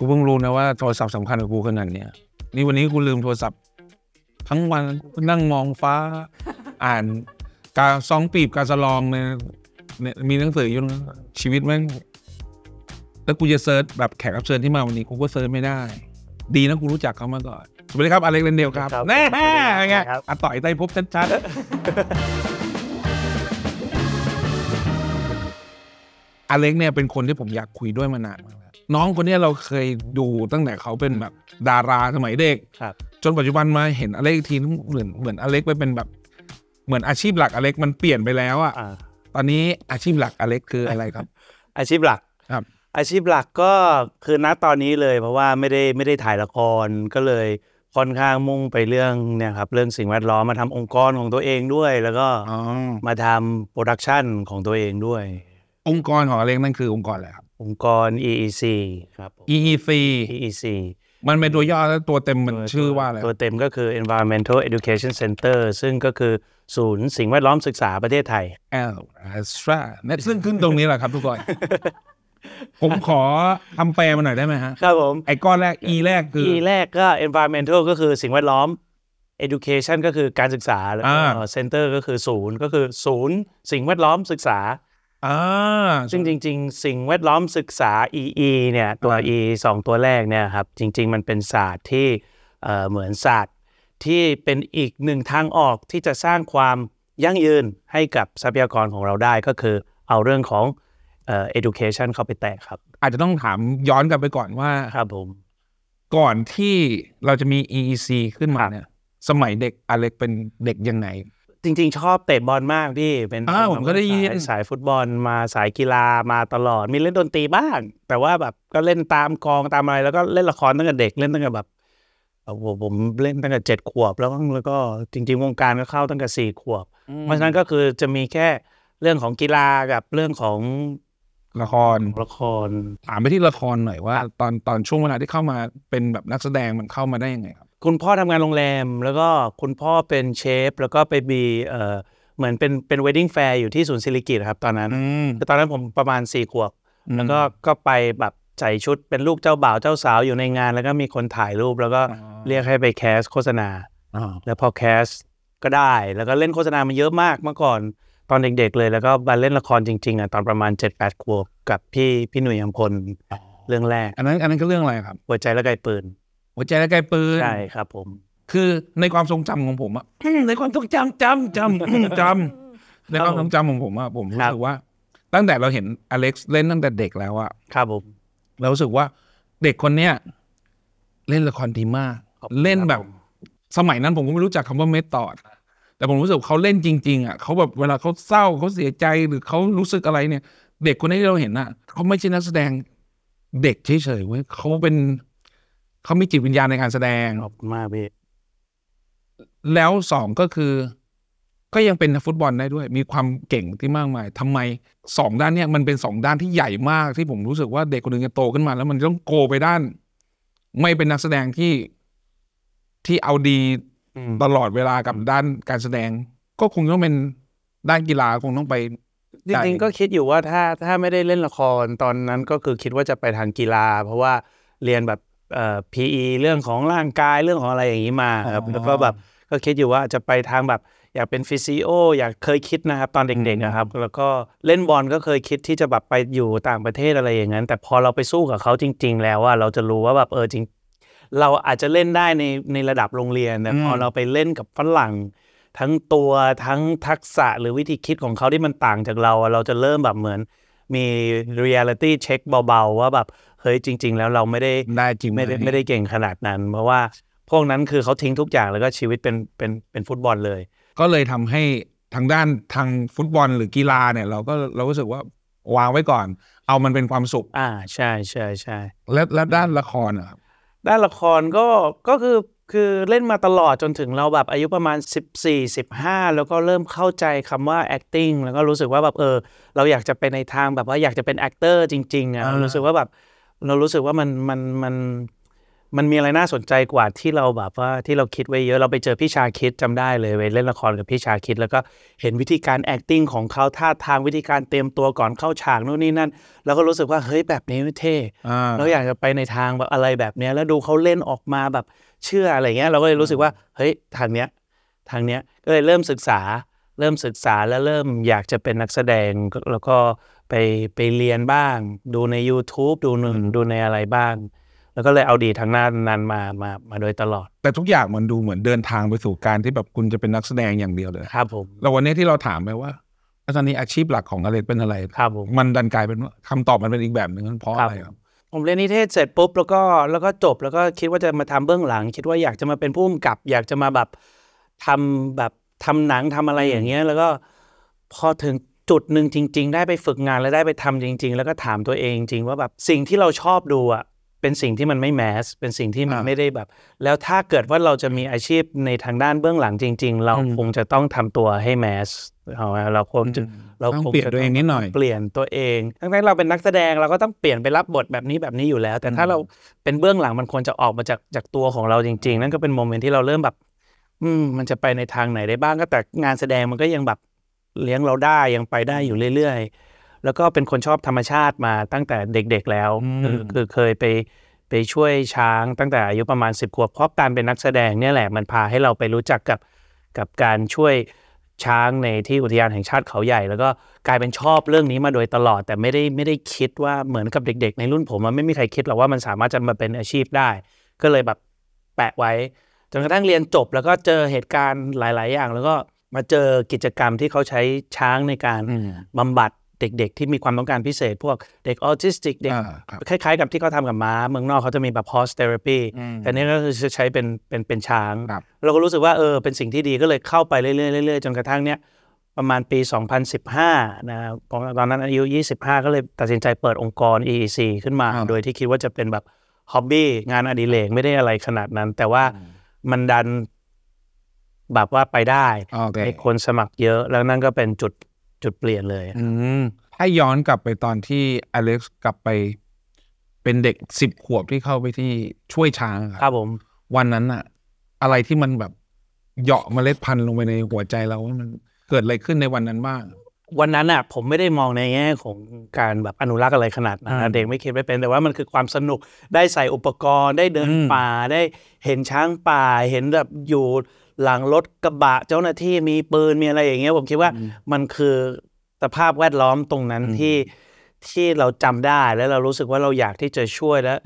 กูเพิ่งรู้นะว่าโทรศัพท์สำคัญกับกูขนาดเนี้ยนี่วันนี้กูลืมโทรศัพท์ทั้งวันกูนั่งมองฟ้า อ่านกาซองปีบกาสลองเนี่ยเนี่ยมีหนังสืออยู่นะชีวิตแม่งแล้วกูจะเซิร์ชแบบแขกรับเชิญที่มาวันนี้กูก็เซิร์ชไม่ได้ ดีนะกูรู้จักเขามาก่อนสวัสดีครับอเล็กเรนเดลครับครัแน่ไงคัอ่ะต่อยใต้พบชัดๆอเล็กเนี่ยเป็นคนที่ผมอยากคุยด้วยมานานมากแล้วน้องคนนี้เราเคยดูตั้งแต่เขาเป็นแบบดาราสมัยเด็กครับ จนปัจจุบันมาเห็นอเล็กทีนเหมือนเหมือนอเล็กไปเป็นแบบเหมือนอาชีพหลักอเล็กมันเปลี่ยนไปแล้วอ่ะอ่ตอนนี้อาชีพหลักอเล็กคืออะไรครับ อาชีพหลักครับ อาชีพหลักก็คือณตอนนี้เลย เพราะว่าไม่ได้ไม่ได้ถ่ายละครก็เลยค่อนข้างมุ่งไปเรื่องเนี่ยครับเรื่องสิ่งแวดล้อมมาทำองค์กรของตัวเองด้วย แล้วก็มาทำโปรดักชันของตัวเองด้วยองค์กรของอเล็กนั่นคือองค์กรอะไรครับองค์กร EEC ครับ EEC EEC มันเป็นตัวย่อแล้วตัวเต็มมันชื่อว่าอะไร ตัวเต็มก็คือ Environmental Education Center ซึ่งก็คือ ศูนย์สิ่งแวดล้อมศึกษาประเทศไทยเอลอัสตร่ซึ่งขึ้นตรงนี้แหละครับทุกคน ผมขอทำแปลมาหน่อยได้ไหมฮะครับผมไอ้ก้อนแรก E แรกคือ E แรกก็ Environmental ก็คือสิ่งแวดล้อม Education ก็คือการศึกษาแล้ว Center ก็คือ ศูนย์ก็คือ ศูนย์สิ่งแวดล้อมศึกษาซึ่งจริงๆ สิ่งแวดล้อมศึกษา EE เนี่ย ตัว E 2ตัวแรกเนี่ยครับ จริงๆ มันเป็นศาสตร์ที่เหมือนศาสตร์ ที่เป็นอีกหนึ่งทางออกที่จะสร้างความยั่งยืนให้กับทรัพยากรของเราได้ก็คือเอาเรื่องของเอ education เข้าไปแตะครับ อาจจะต้องถามย้อนกลับไปก่อนว่า ครับผม ก่อนที่เราจะมี EEC ขึ้นมาเนี่ยสมัยเด็กอเล็กเป็นเด็กยังไงจริงๆชอบเตะบอลมากพี่เป็นอาผมก็ได้ยินสายฟุตบอลมาสายกีฬามาตลอด มีเล่นดนตรีบ้าง แต่ว่าแบบก็เล่นตามกองตามอะไรแล้วก็เล่นละครตั้งแต่เด็กเล่นตั้งแต่แบบผมผมเล่นตั้งแต่เจ็ดขวบ แล้วแล้วก็จริง ๆ วงการก็เข้าตั้งแต่สี่ขวบ เพราะฉะนั้นก็คือจะมีแค่เรื่องของกีฬากับเรื่องของละครละครถามไปที่ละครหน่อยว่า ตอนตอนช่วงเวลาที่เข้ามาเป็นแบบนักแสดงมันเข้ามาได้ยังไงครับคุณพ่อทำงานโรงแรมแล้วก็คุณพ่อเป็นเชฟ แล้วก็ไปมีเอ่อเหมือนเป็นเป็นเวดดิ้งแฟร์อยู่ที่ศูนย์ซิลิกิตครับตอนนั้นแต่ตอนนั้นผมประมาณสี่ขวบแล้วก็ก็ไปแบบใส่ชุดเป็นลูกเจ้าบ่าวเจ้าสาวอยู่ในงาน แล้วก็มีคนถ่ายรูปแล้วก็เรียกให้ไปแคสโฆษณาแล้วพอแคสก็ได้แล้วก็เล่นโฆษณา มันเยอะมากเมื่อก่อนตอนเด็ก ๆ เลยแล้วก็มาเล่นละครจริงๆอ่ะตอนประมาณ7ดขวบกับพี่พี่หนุ่ยอัมพลเรื่องแรกอันนั้นอันนั้นก็เรื่องอะไรครับหัวใจและไกลปืนหัวใจและไกลปืนใช่ครับ ผม คือในความทรงจำของผมอะในความทรงจำจำจำจำในความทรงจำของผมอะผมรู้สึกว่าตั้งแต่เราเห็นอเล็กซ์เล่นตั้งแต่เด็กแล้วอะครับผม เราสึกว่า เด็กคนเนี้ยเล่นละครดีมากเล่นแบบ สมัยนั้นผมก็ไม่รู้จักคำว่าเมทอด แต่ผมรู้สึกเขาเล่นจริง ๆอ่ะเขาแบบเวลาเขาเศร้าเขาเสียใจหรือเขารู้สึกอะไรเนี่ย เด็กคนนี้ที่เราเห็นอ่ะเขาไม่ใช่นักแสดงเด็กเฉยๆเว้ยเขาเป็นเขามีจิตวิญญาณในการแสดงขอบคุณมากพี่ แล้วสองก็คือ ก็ยังเป็นฟุตบอลได้ด้วย มีความเก่งที่มากมายทำไม สองด้านเนี่ยมันเป็นสองด้านที่ใหญ่มากที่ผมรู้สึกว่าเด็กคนหนึ่งจะโตขึ้นมา แล้วมันต้องโกไปด้าน ไม่เป็นนักแสดงที่ที่เอาดีตลอดเวลากับด้านการแสดง ก็คงต้องเป็นด้านกีฬาคงต้องไปจริงๆก็คิดอยู่ว่าถ้าถ้าไม่ได้เล่นละครตอนนั้นก็คือคิดว่าจะไปทางกีฬา เพราะว่าเรียนแบบพีอีเรื่องของร่างกายเรื่องของอะไรอย่างนี้มาครับแล้วก็แบบก็คิดอยู่ว่าจะไปทางแบบ อยากเป็นฟิซิโออยากเคยคิดนะครับตอนเด็กๆนะครับ แล้วก็เล่นบอลก็เคยคิดที่จะแบบไปอยู่ต่างประเทศอะไรอย่างนั้นแต่พอเราไปสู้กับเขาจริงๆแล้วว่าเราจะรู้ว่าแบบเออจริง เราอาจจะเล่นได้ในในระดับโรงเรียนแต่พอเราไปเล่นกับฝรั่งทั้งตัวทั้งทักษะหรือวิธีคิดของเขาที่มันต่างจากเราเราจะเริ่มแบบเหมือน มีเรียลิตี้เช็คเบาๆว่าแบบเฮ้ย จริง ๆ แล้วเราไม่ได้ไดไม่ได้ไม่ได้เก่งขนาดนั้น เพราะว่า พวกนั้นคือเขาทิ้งทุกอย่างแล้วก็ชีวิตเป็นเป็นเป็นฟุตบอลเลย ก็เลยทำให้ทางด้านทางฟุตบอลหรือกีฬาเนี่ยเราก็เรารู้สึกว่าวางไว้ก่อน เอามันเป็นความสุข อ่าใช่ใช่ใช่แล้วแล้วด้านละครอ่ะด้านละครก็ ก็คือคือเล่นมาตลอดจนถึงเราแบบอายุประมาณ 14 15 แล้วก็เริ่มเข้าใจคำว่า acting แล้วก็รู้สึกว่าแบบเออเราอยากจะไปในทางแบบว่าอยากจะเป็น actor จริงๆอ่ะรู้สึกว่าแบบเรารู้สึกว่ามันมันมันมันมีอะไรน่าสนใจกว่าที่เราแบบว่าที่เราคิดไว้เยอะเราไปเจอพี่ชาคิดจำได้เลยไปเล่นละครกับพี่ชาคิดแล้วก็เห็นวิธีการ acting ของเขาท่าทางวิธีการเตรียมตัวก่อนเข้าฉากนู่นนี่นั่นเราก็รู้สึกว่าเฮ้ยแบบนี้ไม่เท่เราอยากจะไปในทางแบบอะไรแบบนี้แล้วดูเขาเล่นออกมาแบบเชื่ออะไรเงี้ย เราก็เลยรู้สึกว่า เฮ้ย ทางเนี้ย ทางเนี้ย ก็เลยเริ่มศึกษา เริ่มศึกษาแล้วเริ่มอยากจะเป็นนักแสดงแล้วก็ไปไปเรียนบ้างดูใน YouTube ดูหนึ่งดูในอะไรบ้าง แล้วก็เลยเอาดีทางหน้านั้นมามามาโดยตลอด แต่ทุกอย่างมันดูเหมือนเดินทางไปสู่การที่แบบคุณจะเป็นนักแสดงอย่างเดียวเลยครับผม แล้ววันนี้ที่เราถามไปว่าตอนนี้อาชีพหลักของอเล็กเป็นอะไร ครับผมมันดันกลายเป็นว่าคำตอบมันเป็นอีกแบบหนึ่งเพราะอะไรครับผมเรียนนิเทศเสร็จปุ๊บแล้วก็แล้วก็จบแล้วก็คิดว่าจะมาทำเบื้องหลัง คิดว่าอยากจะมาเป็นผู้กำกับ อยากจะมาแบบทำแบบทำหนังทำอะไรอย่างเงี้ยแล้วก็พอถึงจุดหนึ่งจริง ๆ ได้ไปฝึกงาน และได้ไปทำจริง ๆ แล้วก็ถามตัวเองจริงว่าแบบสิ่งที่เราชอบดูอ่ะเป็นสิ่งที่มันไม่แมสเป็นสิ่งที่มันไม่ได้แบบ แล้วถ้าเกิดว่าเราจะมีอาชีพในทางด้านเบื้องหลังจริง ๆ เราคงจะต้องทำตัวให้แมสเราคงจะเราคงเปลี่ยนตัวเองนิดหน่อยเปลี่ยนตัวเองทั้งที่เราเป็นนักแสดงเราก็ต้องเปลี่ยนไปรับบทแบบนี้แบบนี้อยู่แล้ว แต่ถ้าเราเป็นเบื้องหลังมันควรจะออกมาจากจากตัวของเราจริง ๆ นั่นก็เป็นโมเมนต์ที่เราเริ่มแบบ อืมมันจะไปในทางไหนได้บ้างก็แต่งานแสดงมันก็ยังแบบเลี้ยงเราได้ยังไปได้อยู่เรื่อยๆ แล้วก็เป็นคนชอบธรรมชาติมาตั้งแต่เด็กๆ แล้ว คือเคยไปไปช่วยช้างตั้งแต่อายุประมาณสิบขวบเพราะการเป็นนักแสดงเนี่ยแหละมันพาให้เราไปรู้จักกับกับการช่วยช้างในที่อุทยานแห่งชาติเขาใหญ่แล้วก็กลายเป็นชอบเรื่องนี้มาโดยตลอด แต่ไม่ได้ไม่ได้คิดว่าเหมือนกับเด็กๆ ในรุ่นผมมันไม่มีใครคิดหรอกว่ามันสามารถจะมาเป็นอาชีพได้ ก็เลยแบบแปะไว้จนกระทั่งเรียนจบแล้วก็เจอเหตุการณ์หลาย ๆ อย่างแล้วก็มาเจอกิจกรรมที่เขาใช้ช้างในการบำบัดเด็ก ๆ ที่มีความต้องการพิเศษพวกเด็กออทิสติกเด็กคล้าย ๆกับที่เขาทากับม้าเมืองนอกเขาจะมีแบบ horse therapy แต่นี้ก็คือจะใช้เป็นเป็นเป็นช้าง เราก็รู้สึกว่าเออเป็นสิ่งที่ดีก็เลยเข้าไปเรื่อยๆจนกระทั่งเนี้ยประมาณปี 2015นะผมตอนนั้นอายุ25 ก็เลยตัดสินใจเปิดองค์กร EEC ขึ้นมา โดยที่คิดว่าจะเป็นแบบฮ็อบบี้งานอดิเรกไม่ได้อะไรขนาดนั้น แต่ว่ามันดันแบบว่าไปได้ okay. คนสมัครเยอะ แล้วนั่นก็เป็นจุดจุดเปลี่ยนเลยถ้าย้อนกลับไปตอนที่อเล็กซ์กลับไป เป็นเด็กสิบขวบที่เข้าไปที่ช่วยช้าง ครับผมวันนั้นอะอะไรที่มันแบบเหยาะเมล็ดพันธุ์ลงไปในหัวใจเราว่ามันเกิดอะไรขึ้นในวันนั้นบ้าง วันนั้นอะผมไม่ได้มองในแง่ของการแบบอนุรักษ์อะไรขนาดนัเด็กไม่คิดไม่เป็น แต่ว่ามันคือความสนุกได้ใส่อุปกรณ์ ได้เดินป่าได้เห็นช้างป่า เห็นแบบอยู่หลังรถกระบะเจ้าหน้าที่มีปืน มีอะไรอย่างเงี้ย ผมคิดว่ามันคือสภาพแวดล้อมตรงนั้นที่ที่เราจำได้แล้วเรารู้สึกว่าเราอยากที่จะช่วยแล้ว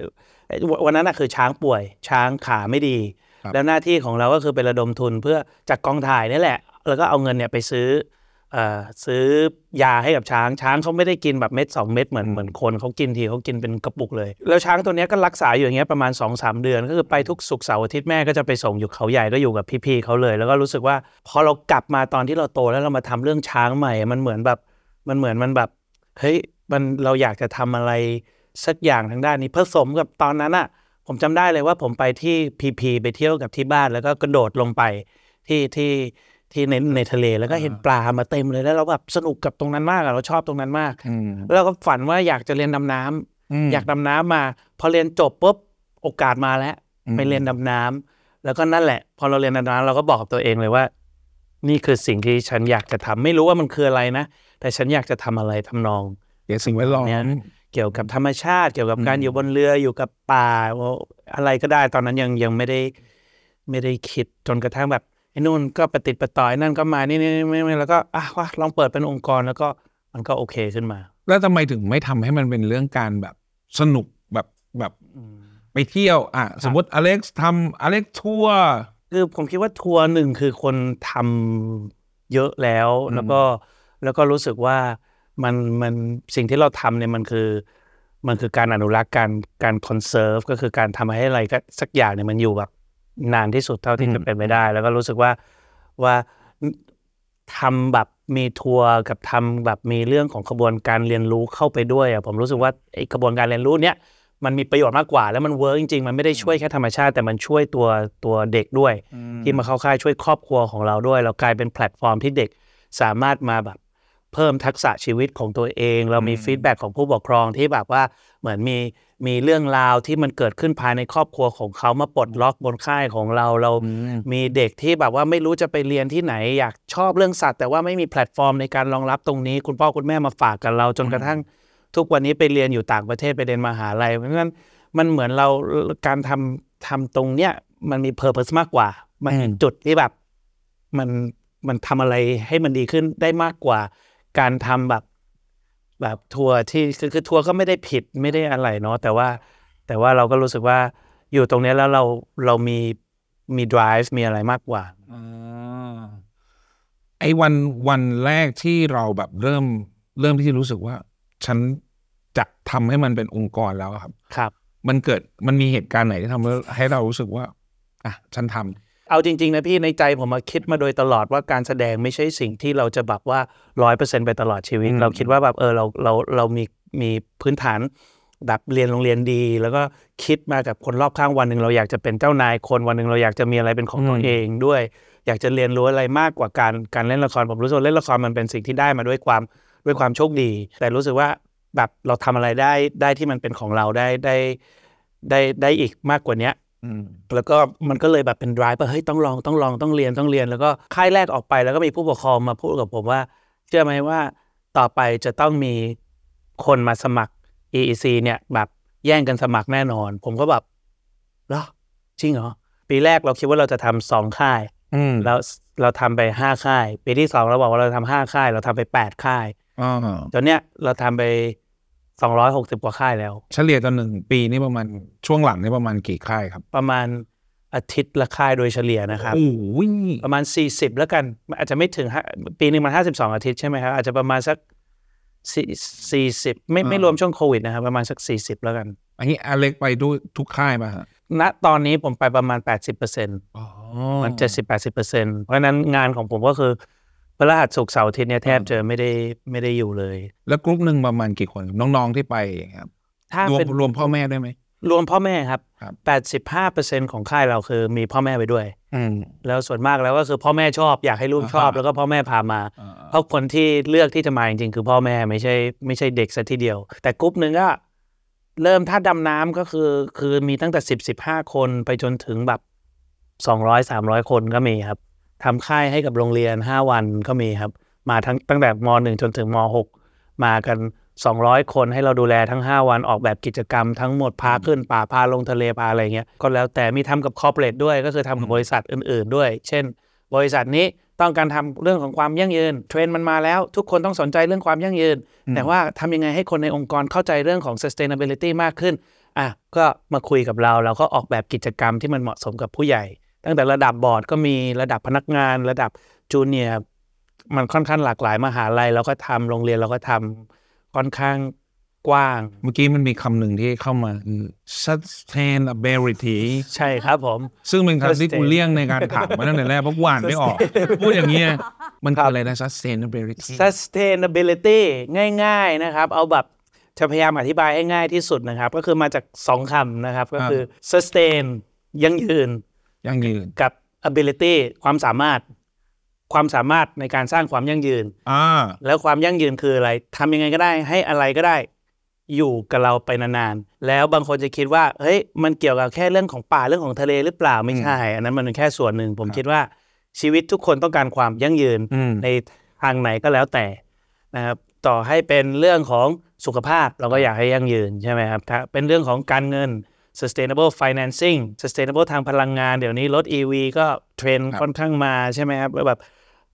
วันนั้นน่ะคือช้างป่วย ช้างขาไม่ดี แล้วหน้าที่ของเราก็คือไประดมทุนเพื่อจากกองถ่ายนี่แหละ แล้วก็เอาเงินเนี่ยไปซื้อซื้อยาให้กับช้าง ช้างเขาไม่ได้กินแบบเม็ด 2 เม็ดเหมือนเหมือนคนเขากินทีเขากินเป็นกระปุกเลย แล้วช้างตัวนี้ก็รักษาอยู่อย่างเงี้ยประมาณ2มเดือน ก็คือไปทุกสุกเสาร์อาทิตย์แม่ก็จะไปส่งอยู่เขาใหญ่ก็อยู่กับพี่ๆเขาเลย แล้วก็รู้สึกว่าพอเรากลับมาตอนที่เราโตแล้วเรามาทำเรื่องช้างใหม่ มันเหมือนแบบมันเหมือนมันแบบเฮ้ยมันเราอยากจะทำอะไรสักอย่างทางด้านนี้ผสมกับตอนนั้นอะ่ะผมจำได้เลยว่าผมไปที่พีพีไปเที่ยวกับที่บ้านแล้วก็กระโดดลงไปที่ที่ที่ในในทะเลแล้วก็เห็นปลามาเต็มเลยแล้วเราแบบสนุกกับตรงนั้นมากเราชอบตรงนั้นมากแล้วก็ฝันว่าอยากจะเรียนดำน้ำอยากดำน้ำมาพอเรียนจบปุ๊บโอกาสมาแล้วไปเรียนดำน้ำ แล้วก็นั่นแหละพอเราเรียนดำน้ำเราก็บอกตัวเองเลยว่า นี่คือสิ่งที่ฉันอยากจะทำ ไม่รู้ว่ามันคืออะไรนะ แต่ฉันอยากจะทำอะไรทำนองเกี่ยวกับสิ่งแวดล้อมเกี่ยวกับธรรมชาติเกี่ยวกับการอยู่บนเรืออยู่กับป่าอะไรก็ได้ตอนนั้นยังยังไม่ได้ไม่ได้คิดจนกระทั่งแบบไอ้นู่นก็ปฏิดปริต่อยนั่นก็มานี่นี่ไม่แล้วก็อ่ะวะลองเปิดเป็นองค์กรแล้วก็มันก็โอเคขึ้นมา แล้วทำไมถึงไม่ทำให้มันเป็นเรื่องการแบบสนุกแบบแบบไปเที่ยวอ่ะสมมติอเล็กซ์ทำอเล็กซ์ทัวร์คือผมคิดว่าทัวร์หนึ่งคือคนทำเยอะแล้วแล้วก็แล้วก็รู้สึกว่ามันมันสิ่งที่เราทำเนี่ยมันคือ มันคือการอนุรักษ์การการคอนเซิร์ฟก็คือการทำให้อะไรสักอย่างเนี่ยมันอยู่แบบนานที่สุดเท่าที่จะเป็นไปได้ แล้วก็รู้สึกว่าว่าทำแบบมีทัวร์กับทำแบบมีเรื่องของกระบวนการเรียนรู้เข้าไปด้วยอ่ะผมรู้สึกว่าไอ้กระบวนการเรียนรู้เนี้ยมันมีประโยชน์มากกว่า แล้วมันเวิร์กจริงๆมันไม่ได้ช่วยแค่ธรรมชาติแต่มันช่วยตัวตัวเด็กด้วย ที่มาเข้าค่ายช่วยครอบครัวของเราด้วย เรากลายเป็นแพลตฟอร์มที่เด็กสามารถมาแบบเพิ่มทักษะชีวิตของตัวเอง เรามีฟีดแบ็ของผู้ปกครองที่แบบว่าเหมือนมีมีเรื่องราวที่มันเกิดขึ้นภายในครอบครัวของเขามาปลดล็อกบนค่ายของเราเรา มีเด็กที่แบบว่าไม่รู้จะไปเรียนที่ไหนอยากชอบเรื่องสัตว์ แต่ว่าไม่มีแพลตฟอร์มในการรองรับตรงนี้ คุณพ่อคุณแม่มาฝากกับเรา จนกระทั่งทุกวันนี้ไปเรียนอยู่ต่างประเทศไปเรียนมหาลัยเพราะฉะนั้นมันเหมือนเราการทำทำตรงเนี้ยมันมีเพอร์เพสมากกว่า มันจุดที่แบบมันมันทำอะไรให้มันดีขึ้นได้มากกว่า การทำแบบแบบทัวร์ที่คือคือทัวร์ก็ไม่ได้ผิดไม่ได้อะไรเนาะแต่ว่า แต่ว่าเราก็รู้สึกว่า อยู่ตรงนี้แล้วเราเรามีมี drive มีอะไรมากกว่าอไอ้วันวันแรกที่เราแบบเริ่มเริ่มที่รู้สึกว่า ฉันจะทำให้มันเป็นองค์กรแล้วครับ ครับ มันเกิดมันมีเหตุการณ์ไหนที่ทำให้เรารู้สึกว่า อ่ะ ฉันทำเอาจริงๆนะพี่ในใจผมมาคิดมาโดยตลอดว่าการแสดงไม่ใช่สิ่งที่เราจะแบบว่าร้อยเปอร์เซ็นต์ไปตลอดชีวิต เราคิดว่าแบบเออเราเราเรามีมีพื้นฐานดับเรียนโรงเรียนดี แล้วก็คิดมากับคนรอบข้างวันหนึ่งเราอยากจะเป็นเจ้านายคนวันหนึ่งเราอยากจะมีอะไรเป็นของตัวเองด้วยอยากจะเรียนรู้อะไรมากกว่าการการเล่นละครผมรู้สึกเล่นละครมันเป็นสิ่งที่ได้มาด้วยความด้วยความโชคดี แต่รู้สึกว่าแบบเราทำอะไรได้ได้ที่มันเป็นของเราได้ได้ได้ได้อีกมากกว่าเนี้ยแล้วก็มันก็เลยแบบเป็น drive ว่าเฮ้ยต้องลองต้องลองต้องเรียนต้องเรียนแล้วก็ค่ายแรกออกไปแล้วก็มีผู้ปกครองมาพูดกับผมว่าเชื่อไหมว่าต่อไปจะต้องมีคนมาสมัคร EEC เนี่ย แบบแย่งกันสมัครแน่นอน ผมก็แบบเหรอจริงเหรอ ปีแรกเราคิดว่าเราจะทำสองค่ายแล้วเราทำไปห้าค่ายปีที่สองเราบอกว่าเราทำห้าค่าย เราทำไปแปดค่ายจนเนี้ยเราทำไปสองร้อยหกสิบกว่าค่ายแล้ว เฉลี่ยต่อหนึ่งปีนี่ประมาณช่วงหลังนี่ประมาณกี่ค่ายครับ ประมาณอาทิตย์ละค่ายโดยเฉลี่ยนะครับโอ้ยประมาณสสี่ิบแล้วกันอาจจะไม่ถึง ปีหนึ่งมันห้าสิบสองอาทิตย์ใช่ไหมครับอาจจะประมาณสักสี่สิบไม่ไม่รวมช่วงโควิดนะครับประมาณสักสี่สิบแล้วกัน อันนี้อเล็กไปดูทุกค่ายป่ฮะณตอนนี้ผมไปประมาณแปดสิบเปอร์เซ็นต์มันเจ็ดสิบแปดสิบเปอร์เซ็นต์เพราะนั้นงานของผมก็คือพระรหัสสุกเสาร์อาทิตย์เนี่ยแทบจะไม่ได้ไม่ได้อยู่เลย แล้วกลุ่มหนึ่งประมาณกี่คนน้องๆที่ไปครับ ถ้ารวมรวมพ่อแม่ด้วยไหมรวมพ่อแม่ครับแปดสิบห้าเปอร์เซ็นของค่ายเรา คือ มีพ่อแม่ไปด้วย อืแล้วส่วนมากแล้วก็คือพ่อแม่ชอบอยากให้ลูกชอบแล้วก็พ่อแม่พามา เพราะคนที่เลือกที่จะมาจริงๆคือพ่อแม่ไม่ใช่ไม่ใช่เด็กซะทีเดียวแต่กลุ่มหนึ่งก็ เริ่มถ้าดำน้ำก็คือ คือมีตั้งแต่สิบสิบห้าคนไปจนถึงแบบสองร้อยสามร้อยคนก็มีครับทำค่ายให้กับโรงเรียน 5 วันก็มีครับมาทั้งตั้งแต่ม .1 จนถึงม .6 มากัน 200 คนให้เราดูแลทั้ง 5 วันออกแบบกิจกรรม ทั้งหมดพาขึ้นป่าพาลงทะเลพาอะไรเงี้ย ก็แล้วแต่มีทำกับคอร์เปอเรทด้วย ก็คือทำกับบริษัทอื่นๆด้วย เช่น บริษัทนี้ต้องการทำเรื่องของความยั่งยืน เทรนมันมาแล้ว ทุกคนต้องสนใจเรื่องความยั่งยืนแต่ว่าทำยังไงให้คนในองค์กรเข้าใจเรื่องของ sustainability มากขึ้นอ่ะก็มาคุยกับเราเราก็ออกแบบกิจกรรมที่มันเหมาะสมกับผู้ใหญ่ตั้งแต่ระดับบอร์ดก็มีระดับพนักงาน ระดับจูเนียร์มันค่อนข้างหลากหลายมหาลัยเราก็ทำโรงเรียนเราก็ทำค่อนข้างกว้าง เมื่อกี้มันมีคำหนึ่งที่เข้ามา sustainability ใช่ครับผม ซึ่งเป็นคำที่กูเลี่ยงในการถามมาตั้งแต่แรกเพราะว่านไม่ออก พูดอย่างนี้มันคืออะไรนะ sustainability sustainability ง่ายๆนะครับ เอาแบบจะพยายามอธิบายให้ง่ายที่สุดนะครับ ก็คือมาจากสองคำนะครับก็คือ sustain ยั่งยืนยั่งยืนกับ ability ความสามารถความสามารถในการสร้างความยั่งยืนอ่าแล้วความยั่งยืนคืออะไร ทำยังไงก็ได้ ให้อะไรก็ได้ อยู่กับเราไปนานๆแล้วบางคนจะคิดว่าเฮ้ยมันเกี่ยวกับแค่เรื่องของป่าเรื่องของทะเลหรือเปล่าไม่ใช่อันนั้นมันเป็นแค่ส่วนหนึ่งผมคิดว่าชีวิตทุกคนต้องการความยั่งยืนในทางไหนก็แล้วแต่นะครับต่อให้เป็นเรื่องของสุขภาพเราก็อยากให้ยั่งยืนใช่ไหมครับถ้าเป็นเรื่องของการเงิน sustainable financing sustainable ทางพลังงานเดี๋ยวนี้ รถ EV ก็เทรนค่อนข้างมาใช่ไหมครับแบบ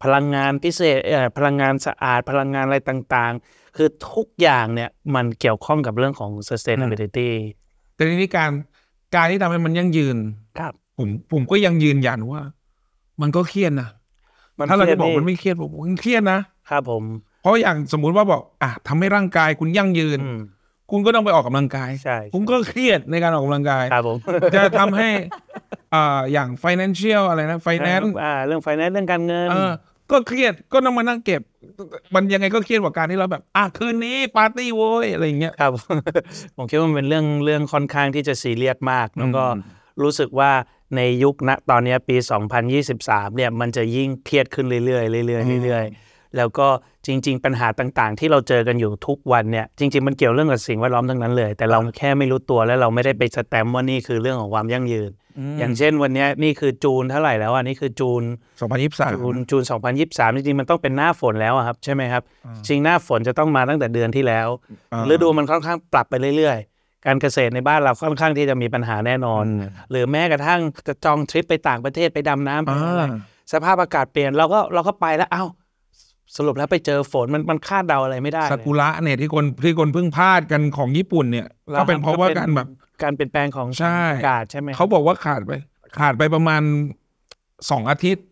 พลังงานพิเศษพลังงานสะอาดพลังงานอะไรต่างๆ คือทุกอย่างเนี่ย มันเกี่ยวข้องกับเรื่องของ sustainability แต่ทีนี้การการที่ทำให้มันยั่งยืนครับผมผมก็ยังยืนยันว่า มันก็เครียดนะ ถ้าเราจะบอกมันไม่เครียดผมมันเครียดนะครับผมเพราะอย่างสมมุติว่าบอกอ่ะทำให้ร่างกายคุณยั่งยืนคุณก็ต้องไปออกกำลังกายใช่คุณก็เครียดในการออกกำลังกายครับผมจะทำให้อ่าอย่าง financial อะไรนะ finance อ่าเรื่อง finance เรื่องการเงินก็เครียดก็ต้องมานั่งเก็บมันยังไงก็เครียดกว่าการที่เราแบบอ่ะคืนนี้ปาร์ตี้โว้ยอะไรอย่างเงี้ยครับผมคิดว่ามันเป็นเรื่องเรื่องค่อนข้างที่จะซีเรียสมากแล้วก็รู้สึกว่าในยุคณตอนนี้ปี 2023 เนี่ยมันจะยิ่งเครียดขึ้นเรื่อยๆเรื่อยๆเรื่อยๆแล้วก็จริงๆปัญหาต่างๆ ที่เราเจอกันอยู่ทุกวันเนี่ยจริงๆ มันเกี่ยวเรื่องกับสิ่งแวดล้อมทั้งนั้นเลย แต่เราแค่ไม่รู้ตัวและเราไม่ได้ไปสแตมว่า นี่คือเรื่องของความยั่งยืน อย่างเช่นวันนี้นี่คือจูนเท่าไหร่แล้วอ่ะนี่คือจูน 2023จูนจูน2023 จริงๆ มันต้องเป็นหน้าฝนแล้วครับ ใช่ไหมครับ จริงหน้าฝนจะต้องมาตั้งแต่เดือนที่แล้วฤดูมันค่อนข้างปรับไปเรื่อยๆ การเกษตรในบ้านเราค่อนข้างที่จะมีปัญหาแน่นอน หรือแม้กระทั่งจะจองทริปไปต่างประเทศไปดำน้ำสภาพอากาศเปลี่ยนเราก็เราก็ไปแล้วเอา้าสรุปแล้วไปเจอฝนมันมันคาดเดาอะไรไม่ได้สกุระเนี่ยที่คนที่คนเพิ่งพลาดกันของญี่ปุ่นเนี่ยก็เป็นเพราะว่าการแบบการเปลี่ยนแปลงของอากาศใช่ไหมเขาบอกว่าขาดไป ขาดไปประมาณสองอาทิตย์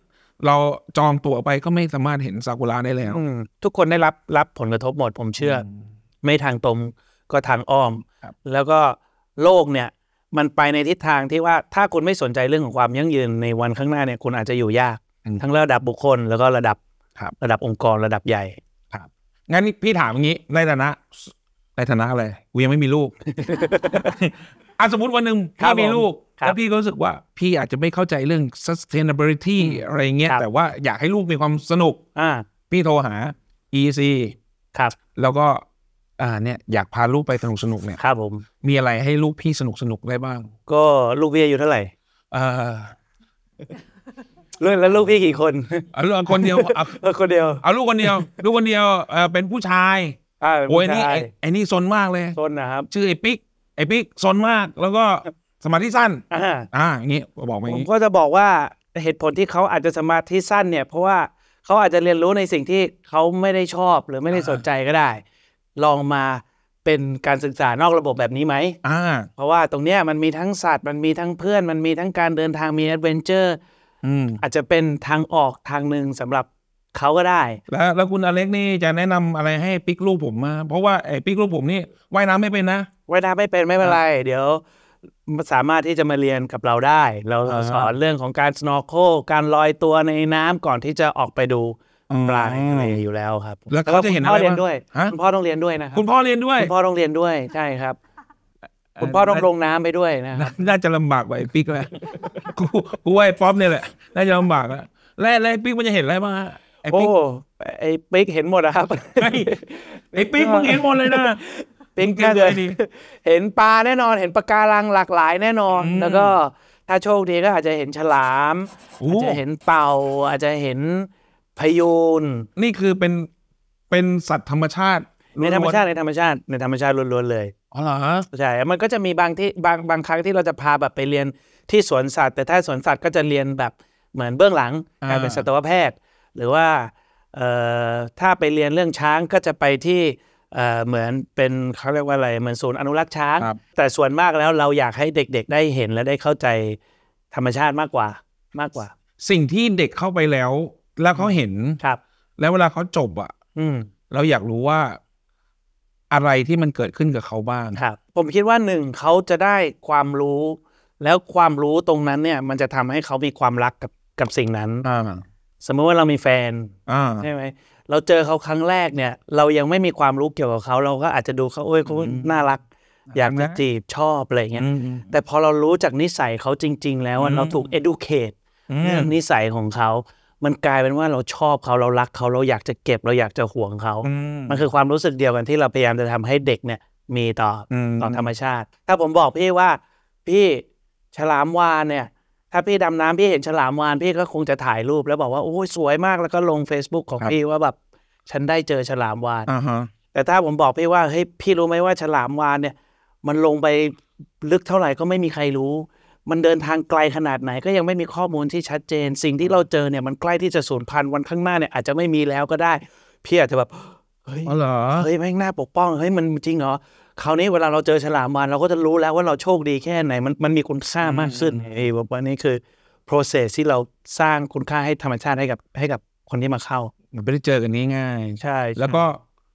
เราจองตั๋วไปก็ไม่สามารถเห็นซากุระได้แล้วทุกคนได้รับรับผลกระทบหมดผมเชื่อ ไม่ทางตรงก็ทางอ้อม แล้วก็โลกเนี่ยมันไปในทิศทางที่ว่าถ้าคุณไม่สนใจเรื่องของความยั่งยืนในวันข้างหน้าเนี่ยคุณอาจจะอยู่ยาก ทั้งระดับบุคคลแล้วก็ระดับครับระดับองค์กรระดับใหญ่ ครับ งั้นพี่ถามอย่างนี้ ในฐานะ ในฐานะอะไร กูยังไม่มีลูกอ่ะสมมติวันหนึ่งพี่มีลูก แล้วพี่ก็รู้สึกว่า พี่อาจจะไม่เข้าใจเรื่อง sustainability อะไรเงี้ย แต่ว่าอยากให้ลูกมีความสนุก อ่า พี่โทรหา EC ครับ แล้วก็ อ่าเนี่ยอยากพาลูกไปสนุกสนุกเนี่ยครับผม มีอะไรให้ลูกพี่สนุกสนุกได้บ้าง ก็ลูกพี่อายุเท่าไหร่เลูกแล้วลูกพี่กี่คนเอลูกคนเดียวคนเดียวเอลูกคนเดียวลูกคนเดียวเออเป็นผู้ชายโอ้ยนี่ไอ้นี่ซนมากเลยซนนะครับชื่อไอ้ปิ๊กไอ้ปิ๊กซนมากแล้วก็สมาธิสั้นอ่าอย่างนี้บอกไปผมก็จะบอกว่าเหตุผลที่เขาอาจจะสมาธิสั้นเนี่ย เพราะว่าเขาอาจจะเรียนรู้ในสิ่งที่เขาไม่ได้ชอบหรือไม่ได้สนใจก็ได้ ลองมาเป็นการศึกษานอกระบบแบบนี้ไหมอ่าเพราะว่าตรงเนี้ยมันมีทั้งสัตว์ มันมีทั้งเพื่อนมันมีทั้งการเดินทางมีแอดเวนเจอร์อาจจะเป็นทางออกทางหนึ่งสำหรับเขาก็ได้ แล้วแล้วคุณอเล็กนี่จะแนะนำอะไรให้ปิกลูกผมมา เพราะว่าไอ้ปิกลูกผมนี่ว่ายน้ำไม่เป็นนะว่ายน้ำไม่เป็นไม่เป็นไรเดี๋ยว สามารถที่จะมาเรียนกับเราได้ เราสอนเรื่องของการสโนว์โคการลอยตัวในน้ำก่อนที่จะออกไปดูปลาอะไรอยู่แล้วครับ แล้วเขาจะเห็นอะไรด้วยคุณพ่อต้องเรียนด้วยนะครับคุณพ่อเรียนด้วยคุณพ่อต้องเรียนด้วยใช่ครับคุณพ่อต้องลงน้ำไปด้วยนะ น่าจะลำบากไปปิ๊กแหละกู กูไอ้ป๊อปเนี่ยแหละ น่าจะลำบาก้ะแล้วไอ้ปิ๊กมันจะเห็นอะไรบ้างไอ้ปิ๊กไอ้ปิ๊กเห็นหมดนะครับ ไอ้ปิ๊กมึงเห็นหมดเลยนะปิ๊กเกินเห็นปลาแน่นอน เห็นปลาการังหลากหลายแน่นอน แล้วก็ ถ้าโชคดีก็อาจจะเห็นฉลามอาจจะเห็นเต่า อาจจะเห็นพยูน นี่คือเป็น เป็นสัตว์ธรรมชาติในธรรมชาติในธรรมชาติในธรรมชาติล้วน ๆ เลยอ๋อเหรอใช่ มันก็จะมีบางที่บางบางครั้งที่เราจะพาแบบไปเรียนที่สวนสัตว์ แต่ถ้าสวนสัตว์ ก็จะเรียนแบบเหมือนเบื้องหลังการเป็นสัตวแพทย์ หรือว่าถ้าไปเรียนเรื่องช้างก็จะไปที่เหมือนเป็นเขาเรียกว่าอะไรเหมือนศูนย์อนุรักษ์ช้าง แต่ส่วนมากแล้วเราอยากให้เด็กๆได้เห็นและได้เข้าใจธรรมชาติมากกว่ามากกว่า สิ่งที่เด็กเข้าไปแล้วแล้วเขาเห็นครับ แล้วเวลาเขาจบอ่ะเราอยากรู้ว่าอะไรที่มันเกิดขึ้นกับเขาบ้างครับผมคิดว่าหนึ่งเขาจะได้ความรู้แล้วความรู้ตรงนั้นเนี่ย มันจะทำให้เขามีความรักกับกับสิ่งนั้นสมมติว่าเรามีแฟนใช่ไหมเราเจอเขาครั้งแรกเนี่ย เรายังไม่มีความรู้เกี่ยวกับเขา เราก็อาจจะดูเขาโอ้ยเขาน่ารัก อยากจะจีบชอบอะไรเงี้ยแต่พอเรารู้จากนิสัยเขาจริงๆ แล้วเราถูก educate เรื่องนิสัยของเขามันกลายเป็นว่าเราชอบเขาเรารักเขาเราอยากจะเก็บเราอยากจะห่วงเขา มันคือความรู้สึกเดียวกันที่เราพยายามจะทำให้เด็กเนี่ยมีต่อต่อธรรมชาติ ถ้าผมบอกพี่ว่าพี่ฉลามวานเนี่ย ถ้าพี่ดำน้ำพี่เห็นฉลามวานพี่ก็คงจะถ่ายรูปแล้วบอกว่าโอ้ยสวยมากแล้วก็ลง Facebook ของพี่ว่าแบบ ฉันได้เจอฉลามวานแต่ถ้าผมบอกพี่ว่าเฮ้ยพี่รู้ไหมว่าฉลามวานเนี่ย มันลงไปลึกเท่าไหร่ก็ไม่มีใครรู้มันเดินทางไกลขนาดไหนก็ยังไม่มีข้อมูลที่ชัดเจนสิ่งที่เราเจอเนี่ยมันใกล้ที่จะสูญพันธุ์วันข้างหน้าเนี่ยอาจจะไม่มีแล้วก็ได้พี่อาจจะแบบเฮ้ยเฮ้ยแม่งน่าปกป้องเฮ้ยมันจริงเหรอคราวนี้เวลาเราเจอฉลามวานเราก็จะรู้แล้วว่าเราโชคดีแค่ไหน มันมันมีคุณค่ามากขึ้นไอ้แว่านี่คือ process ที่เราสร้างคุณค่าให้ธรรมชาติให้กับให้กับคนที่มาเข้ามันไม่ได้เจอกันง่าย ใช่ แล้วก็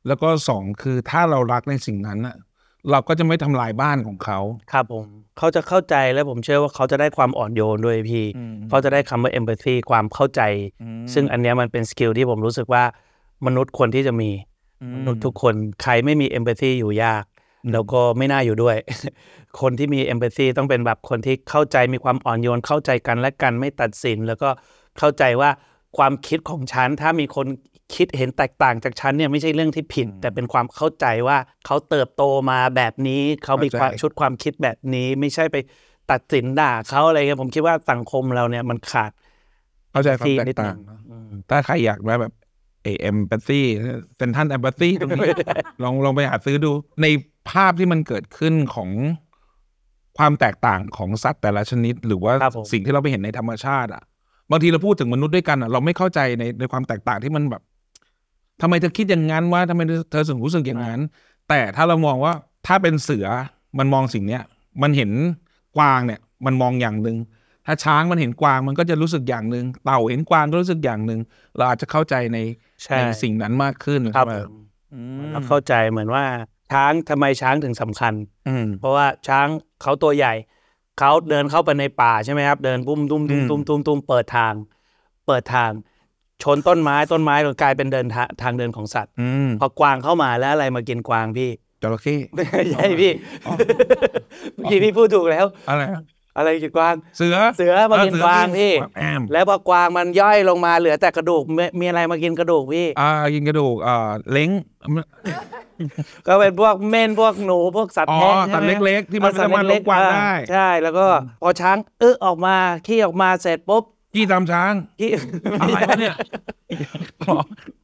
แล้วก็สองคือถ้าเรารักในสิ่งนั้นอะเราก็จะไม่ทำลายบ้านของเขา ครับผม เขาจะเข้าใจ และผมเชื่อว่าเขาจะได้ความอ่อนโยนด้วยพี่ เขาจะได้คำว่าเอม p a t ซีความเข้าใจ ซึ่งอันนี้มันเป็นสกิลที่ผมรู้สึกว่า มนุษย์ควรที่จะมีมนุษย์ทุกคนใครไม่มีเอม p a t ซีอยู่ยาก แล้วก็ไม่น่าอยู่ด้วย คนที่มีเอม p a t ซีต้องเป็นแบบคนที่เข้าใจมีความอ่อนโยนเข้าใจกันและกันไม่ตัดสิน แล้วก็เข้าใจว่าความคิดของฉัน ถ้ามีคนคิดเห็นแตกต่างจากฉันเนี่ยไม่ใช่เรื่องที่ผิด แต่เป็นความเข้าใจว่าเขาเติบโตมาแบบนี้เขามีความชุดความคิดแบบนี้ไม่ใช่ไปตัดสินด่าเขาอะไรครับผมคิดว่าสังคมเราเนี่ยมันขาด เข้าใจความแตกต่างถ้าใครอยากมาแบบเอเอ็มบัตซี่เซนทันแอมบัตซี่ตรงนี้ลองลองไปหาซื้อดูในภาพที่มันเกิดขึ้นของความแตกต่างของสัตว์แต่ละชนิด หรือว่าสิ่งที่เราไปเห็นในธรรมชาติอ่ะ บางทีเราพูดถึงมนุษย์ด้วยกันอ่ะเราไม่เข้าใจในในความแตกต่างที่มันแบบทำไมเธอคิดอย่างนั้นว่าทำไมเธอถึงรู้สึกอย่างนั้น แต่ถ้าเรามองว่าถ้าเป็นเสือมันมองสิ่งเนี้ยมันเห็นกวางเนี่ย มันมองอย่างหนึ่งถ้าช้างมันเห็นกวางมันก็จะรู้สึกอย่างหนึ่งเต่าเห็นกวางก็รู้สึกอย่างหนึ่งเราอาจจะเข้าใจในในสิ่งนั้นมากขึ้นครับเเข้าใจเหมือนว่าช้างทำไมช้างถึงสำคัญ อืเพราะว่าช้างเขาตัวใหญ่ เขาเดินเข้าไปในป่าใช่ไหมครับ เดินปุ้มตุ้มตุ้มตุ้มตุ้มตุ้มเปิดทาง เปิดทางชนต้นไม้ต้นไม้กลายเป็นเดินทางเดินของสัตว์พอกวางเข้ามาแล้วอะไรมากินกวางพี่จระเข้ใช่พี่เมื่อกี้พี่พูดถูกแล้ว อะไรอะไรกินกวาง เสือเสือมากินกวางพี่แล้วพอกวางมันย่อยลงมาเหลือแต่กระดูกมีอะไรมากินกระดูกพี่ อ่ากินกระดูก อ่าเล้งก็เป็นพวกเม่นพวกหนูพวกสัตว์แท้สัตว์เล็ก ๆ ที่มันสามารถลบกวางได้ใช่แล้วก็ พอช้างเออออกมาขี้ออกมาเสร็จปุ๊บกี้ตามช้างขี้อะไรวะเนี่ย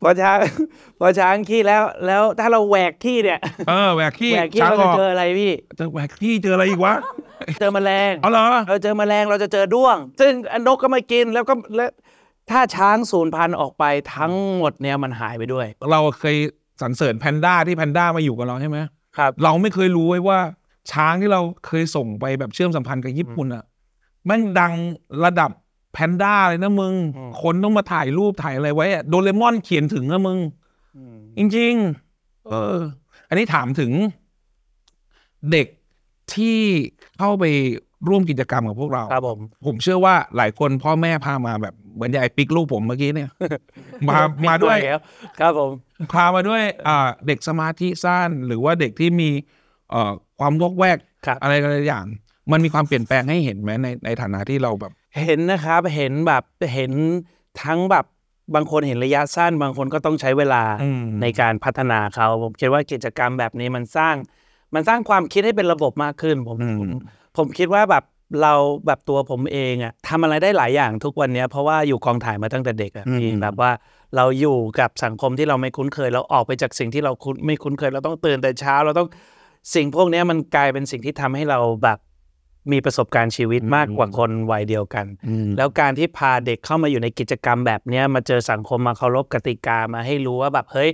พอช้าง พอช้างขี้แล้วแล้วถ้าเราแหวกขี้เนี่ย เออแหวกขี้ช้างเราจะเจออะไรพี่เจอแหวกขี้เจออะไรอีกวะเจอแมลงเอาเหรอเราเจอแมลงเราจะเจอด้วง ซึ่งนกก็มากินแล้วก็แล้วถ้าช้างสูญพันธุ์ออกไปทั้งหมดเนี่ยมันหายไปด้วยเราเคยสรรเสริญแพนด้าที่แพนด้ามาอยู่กับเราใช่ไหมครับเราไม่เคยรู้ไว้ว่าช้างที่เราเคยส่งไปแบบเชื่อมสัมพันธ์กับญี่ปุ่นอ่ะมันดังระดับแพนด้าเลยนะมึง คนต้องมาถ่ายรูปถ่ายอะไรไว้โดเรมอนเขียนถึงนะมึงจริง ๆเอออันนี้ถามถึง เด็กที่เข้าไปร่วมกิจกรรมกับพวกเราครับผมผมเชื่อว่าหลายคนพ่อแม่พามาแบบเหมือนยายปิกลูกผมเมื่อกี้เนี่ยมามาด้วยครับผมพามาด้วยเด็กสมาธิสั้น หรือว่าเด็กที่มีความวกแวกอะไรหลายอย่าง มันมีความเปลี่ยนแปลงให้เห็นไหมในในฐานะที่เราแบบเห็นนะครับ เห็นแบบ เห็นทั้งแบบบางคนเห็นระยะสั้น บางคนก็ต้องใช้เวลาในการพัฒนาเขา ผมคิดว่ากิจกรรมแบบนี้มันสร้าง มันสร้างความคิดให้เป็นระบบมากขึ้นผม ผมคิดว่าแบบเราแบบตัวผมเองอะทำอะไรได้หลายอย่างทุกวันนี้เพราะว่าอยู่กองถ่ายมาตั้งแต่เด็กอะพี่แบบว่าเราอยู่กับสังคมที่เราไม่คุ้นเคย เราออกไปจากสิ่งที่เราคุ้นไม่คุ้นเคย เราต้องตื่นแต่เช้าเราต้องสิ่งพวกนี้มันกลายเป็นสิ่งที่ทำให้เราแบบมีประสบการณ์ชีวิตมากกว่าคนวัยเดียวกัน แล้วการที่พาเด็กเข้ามาอยู่ในกิจกรรม แบบนี้มาเจอสังคมมาเคารพกติกามาให้รู้ว่าแบบเฮ้ย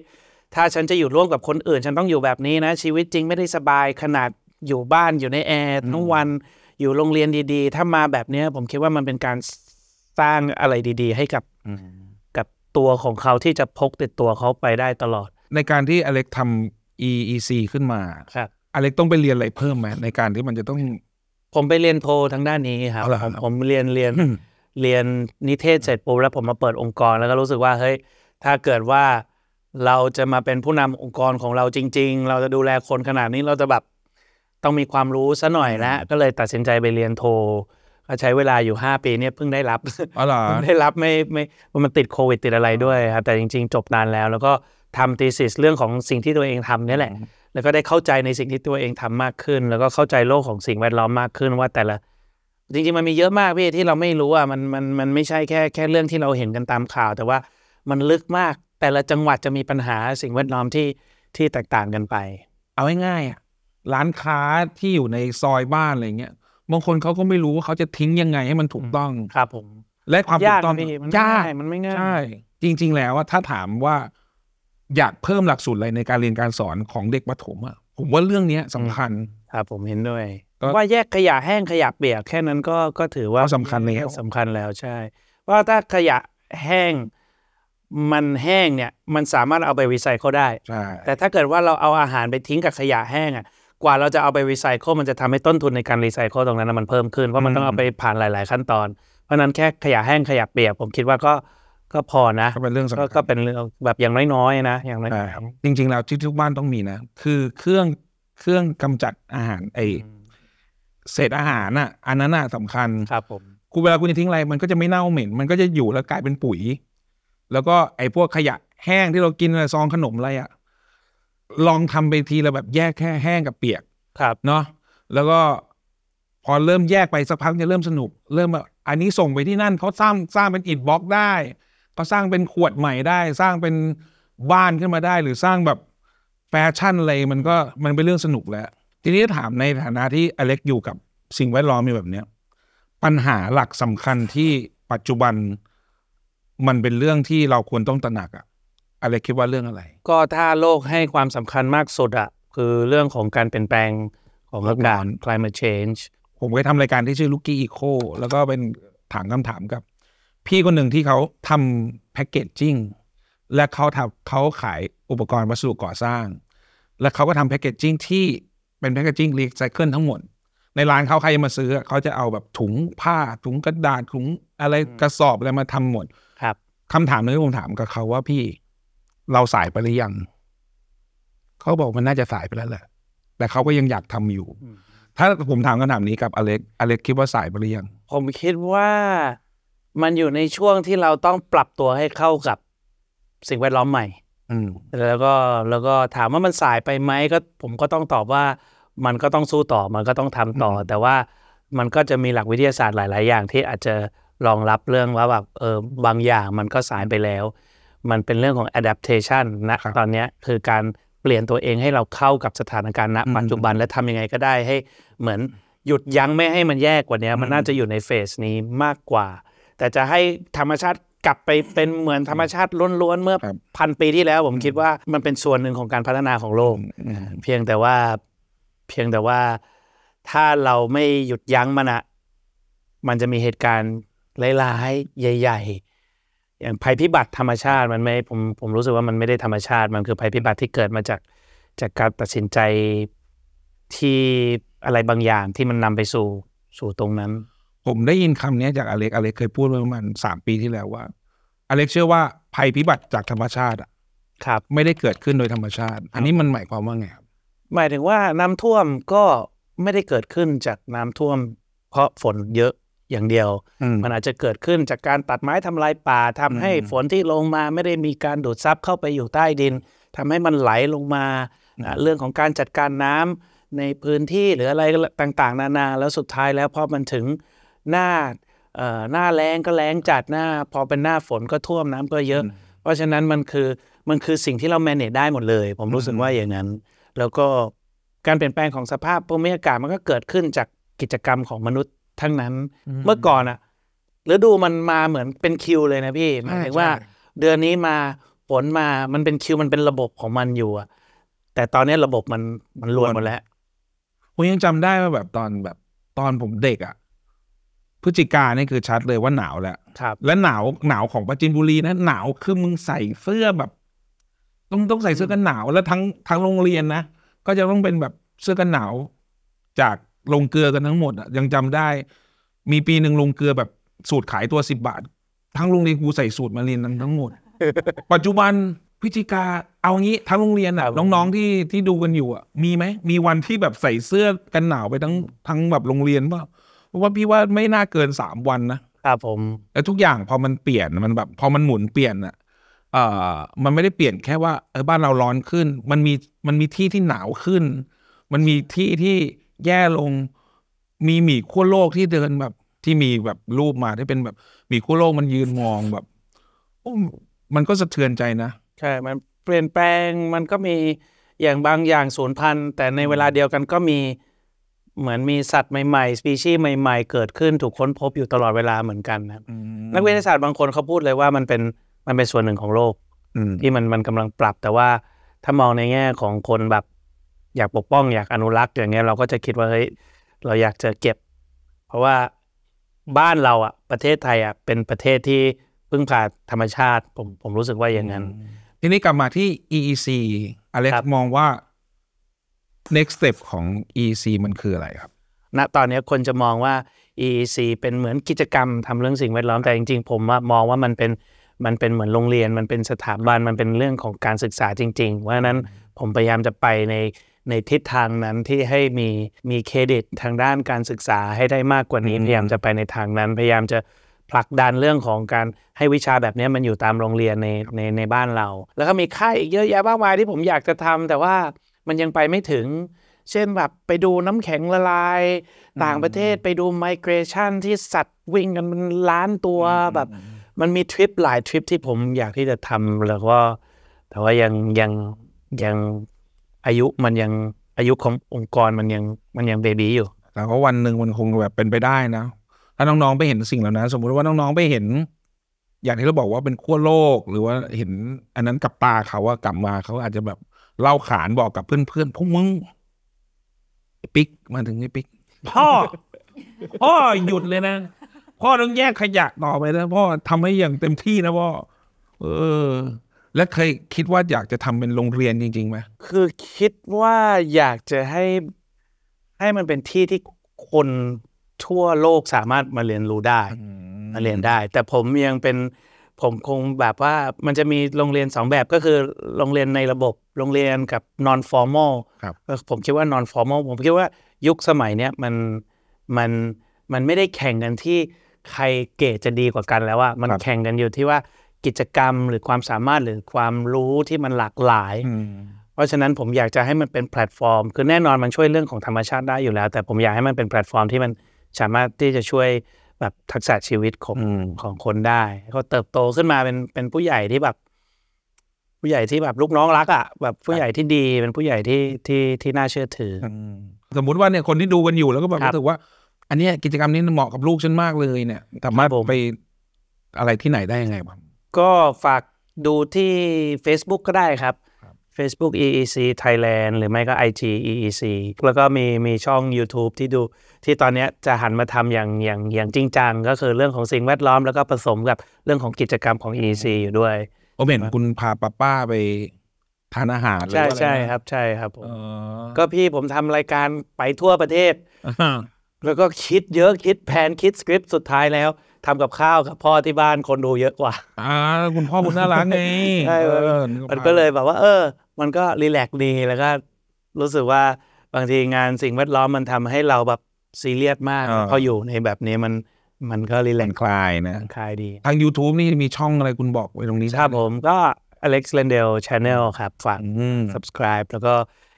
ถ้าฉันจะอยู่ร่วมกับคนอื่น ฉันต้องอยู่แบบนี้นะ ชีวิตจริงไม่ได้สบายขนาดอยู่บ้านอยู่ในแอร์ทั้งวันอยู่โรงเรียนดี ๆ ถ้ามาแบบนี้ผมคิดว่ามันเป็นการสร้างอะไรดี ๆ ให้กับกับตัวของเขาที่จะพกติดตัวเขาไปได้ตลอด ในการที่อเล็กทำ EEC ขึ้นมาครับอเล็กต้องไปเรียนอะไรเพิ่มไหมในการที่มันจะต้องผมไปเรียนโททางด้านนี้ครับผมเรียนเรียนเรียนนิเทศเสร็จปุ๊บแล้วผมมาเปิดองค์กร แล้วก็รู้สึกว่าเฮ้ยถ้าเกิดว่าเราจะมาเป็นผู้นำองค์กรของเราจริง ๆ เราจะดูแลคนขนาดนี้เราจะแบบต้องมีความรู้ซะหน่อยนะก็เลยตัดสินใจไปเรียนโทก็ใช้เวลาอยู่ 5 ปีเนี่ยเพิ่งได้รับเพิ่งได้รับไม่ไม่มันติดโควิด ติดอะไรด้วยครับแต่จริง ๆ จบนานแล้ว แล้วก็ทำทีสิสเรื่องของสิ่งที่ตัวเองทำนี่แหละแล้วก็ได้เข้าใจในสิ่งที่ตัวเองทำมากขึ้น แล้วก็เข้าใจโลกของสิ่งแวดล้อมมากขึ้นว่าแต่ละ จริงๆมันมีเยอะมากพี่ ที่เราไม่รู้อ่ะมันมันมันไม่ใช่แค่แค่เรื่องที่เราเห็นกันตามข่าว แต่ว่ามันลึกมาก แต่ละจังหวัดจะมีปัญหาสิ่งแวดล้อมที่ที่แตกต่างกันไป เอาง่ายๆอะร้านค้าที่อยู่ในซอยบ้านอะไรเงี้ยบางคนเขาก็ไม่รู้ว่าเขาจะทิ้งยังไงให้มันถูกต้องครับผม และความถูกต้องยากมันไม่ง่ายมันไม่ง่ายใช่จริง ๆ แล้วว่าถ้าถามว่าอยากเพิ่มหลักสูตรอะไรในการเรียนการสอนของเด็กปฐะมอ่ะผมว่าเรื่องนี้สำคัญครับผมเห็นด้วย ว่าแยกขยะแห้งขยะเปียก แค่นั้นก็ก็ถือว่าสำคัญแล้วสำคัญแล้วใช่ ว่าถ้าขยะแห้งมันแห้งเนี่ยมันสามารถเอาไปรีไซเคิลได้แต่ถ้าเกิดว่าเราเอาอาหารไปทิ้งกับขยะแห้งอ่ะ กว่าเราจะเอาไปรีไซเคิลมันจะทำให้ต้นทุนในการรีไซเคิลตรงนั้น มันเพิ่มขึ้นเพราะมันต้องเอาไปผ่านหลาย ๆ ขั้นตอนเพราะนั้นแค่ขยะแห้งขยะเปียกผมคิดว่าก็ก็พอนะก็เป็นเรื่องสำคัญก็เป็นเรื่องแบบอย่างน้อยๆนะ อย่างน้อยจริงๆแล้วที่ทุกบ้านต้องมีนะคือเครื่องเครื่องกำจัดอาหารไอเศษอาหารน่ะ อันนั้นน่ะสำคัญครับผมคุณเวลาคุณจะทิ้งอะไรมันก็จะไม่เน่าเหม็นมันก็จะอยู่แล้วกลายเป็นปุ๋ย แล้วก็ไอ้พวกขยะแห้งที่เรากินอะไรซองขนมอะไรอ่ะลองทำไปทีละแบบแยกแค่แห้งกับเปียกครับ เนาะแล้วก็พอเริ่มแยกไปสักพักจะเริ่มสนุก เริ่มแบบอันนี้ส่งไปที่นั่นเขาสร้างสร้างเป็นอิฐบล็อกได้ก็สร้างเป็นขวดใหม่ได้ สร้างเป็นบ้านขึ้นมาได้ หรือสร้างแบบแฟชั่นอะไรมันก็มันเป็นเรื่องสนุกแล้ว ทีนี้ถามในฐานะที่อเล็กอยู่กับ สิ่งแวดล้อมมีแบบเนี้ยปัญหาหลักสำคัญที่ปัจจุบัน มันเป็นเรื่องที่เราควรต้องตระหนักอะอะไรคิดว่าเรื่องอะไร ก็ถ้าโลกให้ความสำคัญมากสุดอะคือเรื่องของการเปลี่ยนแปลงของอากาศ climate change ผมเคยทำรายการที่ชื่อ Lucky Eco แล้วก็เป็นถามคำถามกับพี่คนหนึ่งที่เขาทำแพ็กเกจจิ้งและเขาทำเขาขายอุปกรณ์วัสดุก่อสร้าง และเขาก็ทำแพ็กเกจจิ้งที่เป็นแพ็กเกจจิ้งรีไซเคิลทั้งหมด ในร้านเขาใครมาซื้อ เขาจะเอาแบบถุงผ้าถุงกระดาษ ถุง อะไรกระสอบอะไรมาทำหมด ครับคำถามนึงที่ผมถามกับเขาว่าพี่เราสายไปหรือยังเขาบอกมันน่าจะสายไปแล้วแหละแต่เขาก็ยังอยากทำอยู่ ถ้าผมถามคำถามนี้กับอเล็กอเล็กคิดว่าสายไปหรือยังผมคิดว่ามันอยู่ในช่วงที่เราต้องปรับตัวให้เข้ากับ สิ่งแวดล้อมใหม่ อืมแล้วก็แล้วก็ถามว่ามันสายไปไหมก็ผมก็ต้องตอบว่ามันก็ต้องสู้ต่อมันก็ต้องทำต่อ แต่ว่ามันก็จะมีหลักวิทยาศาสตร์หลาย ๆ อย่างที่อาจจะรองรับเรื่องว่าแบบเออบางอย่างมันก็สายไปแล้ว มันเป็นเรื่องของ adaptation นะ ตอนนี้คือการเปลี่ยนตัวเองให้เราเข้ากับสถานการณ์ณปัจจุบันและทำยังไงก็ได้ ให้เหมือนหยุดยั้งไม่ให้มันแยกกว่านี้มันน่าจะอยู่ในเฟสนี้มากกว่าแต่จะให้ธรรมชาติกลับไปเป็นเหมือนธรรมชาติล้วนๆเมื่อพันปีที่แล้ว ผมคิดว่ามันเป็นส่วนหนึ่งของการพัฒนาของโลกเพียงแต่ว่าเพียงแต่ว่าถ้าเราไม่หยุดยั้งมันอะมันจะมีเหตุการณ์ร้ายๆใหญ่ ๆ อย่างภัยพิบัติธรรมชาติมันไม่ผมผมรู้สึกว่ามันไม่ได้ธรรมชาติ มันคือภัยพิบัติที่เกิดมาจากจากการตัดสินใจที่อะไรบางอย่างที่มันนำไปสู่สู่ตรงนั้นผมได้ยินคำนี้จากอเล็กอเล็กเคยพูดเมื่อประมาณสามปีที่แล้วว่า อเล็กเชื่อว่าภัยพิบัติจากธรรมชาติอะครับไม่ได้เกิดขึ้นโดยธรรมชาติ อันนี้มันหมายความว่าไงครับหมายถึงว่าน้ำท่วมก็ไม่ได้เกิดขึ้นจากน้ำท่วมเพราะฝนเยอะอย่างเดียวมันอาจจะเกิดขึ้นจากการตัดไม้ทำลายป่าทำให้ฝนที่ลงมา ไม่ได้มีการดูดซับเข้าไปอยู่ใต้ดินทำให้มันไหลลงมา เรื่องของการจัดการน้ำในพื้นที่ หรืออะไรต่างๆ นานาแล้วสุดท้ายแล้วพอมันถึงหน้าหน้าแรงก็แรงจัดหน้า พอเป็นหน้าฝนก็ท่วมน้ำก็เยอะ เพราะฉะนั้นมันคือมันคือสิ่งที่เราแมネจได้หมดเลย ผมรู้สึกว่าอย่างนั้น แล้วก็การเปลี่ยนแปลงของสภาพภูมิอากาศมันก็เกิดขึ้นจากกิจกรรมของมนุษย์ทั้งนั้น เมื่อก่อนอะฤดูมันมาเหมือนเป็นคิวเลยนะพี่ หมายถึงว่าเดือนนี้มาฝนมา มันเป็นคิวมันเป็นระบบของมันอยู่อะแต่ตอนนี้ระบบมันมันล้วนหมดแล้ว ผมยังจำได้ว่าแบบตอนแบบตอนผมเด็กอะพฤศจิกานี่คือชัดเลยว่าหนาวแล้ว ครับ และหนาวหนาวของปราจินบุรีนะหนาวคือมึงใส่เสื้อแบบ ต้องต้องใส่เสื้อกันหนาวแล้วทั้งทั้งโรงเรียนนะก็จะต้องเป็นแบบเสื้อกันหนาวจากลงเกลือกันทั้งหมดอะยังจำได้ มีปีหนึ่งลงเกลือแบบสูตรขายตัวสิบบาท ทั้งโรงเรียนกูใส่สูตรมาเรียนทั้งหมดปัจจุบันพิจิกาเอางี้ ทั้งโรงเรียนอ่ะน้องๆที่ที่ดูกันอยู่อ่ะ มีไหมมีวันที่แบบใส่เสื้อกันหนาวไปทั้งทั้งแบบโรงเรียนป่ะว่าพี่ว่าไม่น่าเกินสามวันนะ ครับผม แล้วทุกอย่างพอมันเปลี่ยนมันแบบพอมันหมุนเปลี่ยนอะเอ่อมันไม่ได้เปลี่ยนแค่ว่า เออบ้านเราร้อนขึ้น มันมีมันมีที่ที่หนาวขึ้น มันมีที่ที่แย่ลง มีหมีขั้วโลกที่เดินแบบ ที่มีแบบรูปมาที่เป็นแบบหมีขั้วโลกมันยืนมองแบบอมันก็สะเทือนใจนะ ใช่ มันเปลี่ยนแปลง มันก็มีอย่างบางอย่างสูญพันธุ์ แต่ในเวลาเดียวกันก็มีเหมือนมีสัตว์ใหม่ๆสปีชีส์ใหม่ๆ เกิดขึ้น ถูกค้นพบอยู่ตลอดเวลาเหมือนกันนะนักวิทยาศาสตร์บางคนเขาพูดเลยว่ามันเป็นมันเป็นส่วนหนึ่งของโลก ที่มันมันกำลังปรับ แต่ว่าถ้ามองในแง่ของคนแบบอยากปกป้องอยากอนุรักษ์อย่างเงี้ยเราก็จะคิดว่าเฮ้ยเราอยากจะเก็บ เพราะว่าบ้านเราอ่ะประเทศไทยอ่ะเป็นประเทศที่พึ่งพาธรรมชาติผมผมรู้สึกว่าอย่างนั้นทีนี้กลับมาที่ EEC อเล็กมองว่า next step ของ EEC มันคืออะไรครับ ณ ตอนนี้คนจะมองว่า EEC เป็นเหมือนกิจกรรม ทำเรื่องสิ่งแวดล้อม แต่จริงๆ ผมมองว่ามันเป็นมันเป็นเหมือนโรงเรียน มันเป็นสถาบัน มันเป็นเรื่องของการศึกษาจริง ๆ เพราะนั้นผมพยายามจะไปในในทิศทางนั้นที่ให้มีมีเครดิตทางด้านการศึกษาให้ได้มากกว่านี้ พยายามจะไปในทางนั้น พยายามจะผลักดันเรื่องของการให้วิชาแบบนี้มันอยู่ตามโรงเรียนในในในบ้านเรา แล้วก็มีค่ายอีกเยอะแยะมากมายที่ผมอยากจะทำแต่ว่ามันยังไปไม่ถึง เช่นแบบไปดูน้ำแข็งละลาย ต่างประเทศไปดูมิเกรชันที่สัตว์วิ่งกันมันล้านตัวแบบมันมีทริป หลายทริป ที่ผมอยากที่จะทำแล้วก็แต่ว่ายังยังยังอายุมันยังอายุขององค์กรมันยังมันยังเบบี้อยู่แต่ก็วันหนึ่งมันคงแบบเป็นไปได้นะ ถ้าน้องๆไปเห็นสิ่งเหล่านั้น สมมุติว่าน้องๆไปเห็น อย่างที่เราบอกว่าเป็นขั้วโลกหรือว่าเห็น อันนั้นกับตาเขาว่ากลับมาเขาอาจจะแบบเล่าขานบอกกับเพื่อนๆพวกมึงปิกมาถึงไอ้ปิกพ่อพ่อหยุดเลยนะ พ่อต้องแยกขยะต่อไปนะพ่อทำให้อย่างเต็มที่นะพ่อเออ และเคยคิดว่าอยากจะทำเป็นโรงเรียนจริงๆไหมคือคิดว่าอยากจะให้ ให้มันเป็นที่ที่คนทั่วโลกสามารถมาเรียนรู้ได้มาเรียนได้ แต่ผมยังเป็นผมคงแบบว่ามันจะมีโรงเรียน 2 แบบก็คือโรงเรียนในระบบโรงเรียนกับ non formal ครับผมคิดว่า non formal ผมคิดว่ายุคสมัยเนี้ยมันมันมันไม่ได้แข่งกันที่ใครเก่จะดีกว่ากันแล้วอะมันแข่งกันอยู่ที่ว่ากิจกรรมหรือความสามารถหรือความรู้ที่มันหลากหลายเพราะฉะนั้นผมอยากจะให้มันเป็นแพลตฟอร์ม คือแน่นอนมันช่วยเรื่องของธรรมชาติได้อยู่แล้วแต่ผมอยากให้มันเป็นแพลตฟอร์ม ที่มันสามารถที่จะช่วยแบบทักษะชีวิตของของคนได้ เขาเติบโตขึ้นมาเป็นเป็นผู้ใหญ่ที่แบบ ผู้ใหญ่ที่แบบลูกน้องรักอ่ะแบบผู้ใหญ่ที่ดี เป็นผู้ใหญ่ที่ที่ที่น่าเชื่อถือสมมุติว่าเนี่ยคนที่ดูกันอยู่แล้วก็แบบรู้สึกว่า อันนี้กิจกรรมนี้เหมาะกับลูกฉันมากเลยเนี่ยสามารถไปอะไรที่ไหนได้ยังไงบ้างก็ฝากดูที่ Facebook ก็ได้ครับ Facebook EEC Thailand หรือไม่ก็ IG EEC แล้วก็มีมีช่อง YouTube ที่ดูที่ตอนนี้จะหันมาทำอย่างอย่างอย่างจริงจัง ก็คือเรื่องของสิ่งแวดล้อมแล้วก็ผสมกับเรื่องของกิจกรรมของ EC อยู่ด้วยโอเห็นคุณพาป้าป้าไปทานอาหารใช่ใช่ครับใช่ครับผมก็พี่ผมทำรายการไปทั่วประเทศแล้วก็คิดเยอะคิดแผนคิดสคริปต์สุดท้ายแล้วทำกับข้าวกับ พ่อที่บ้านคนดูเยอะกว่าอ่าคุณพ่อคุณน่ารักไงใช่มันก็เลยแบบว่า เออ มันก็รีแลกซ์ดีแล้วก็ รู้สึกว่าบางทีงานสิ่งแวดล้อมมันทำให้เราแบบซีเรียสมากพออยู่ในแบบนี้มันมันก็รีแลนคลายนะคลายดี ทาง YouTube นี่มีช่องอะไรคุณบอกไว้ตรงนี้ครับผมก็ Alex l a n d e l Channel ครับฝาก subscribe แล้วก็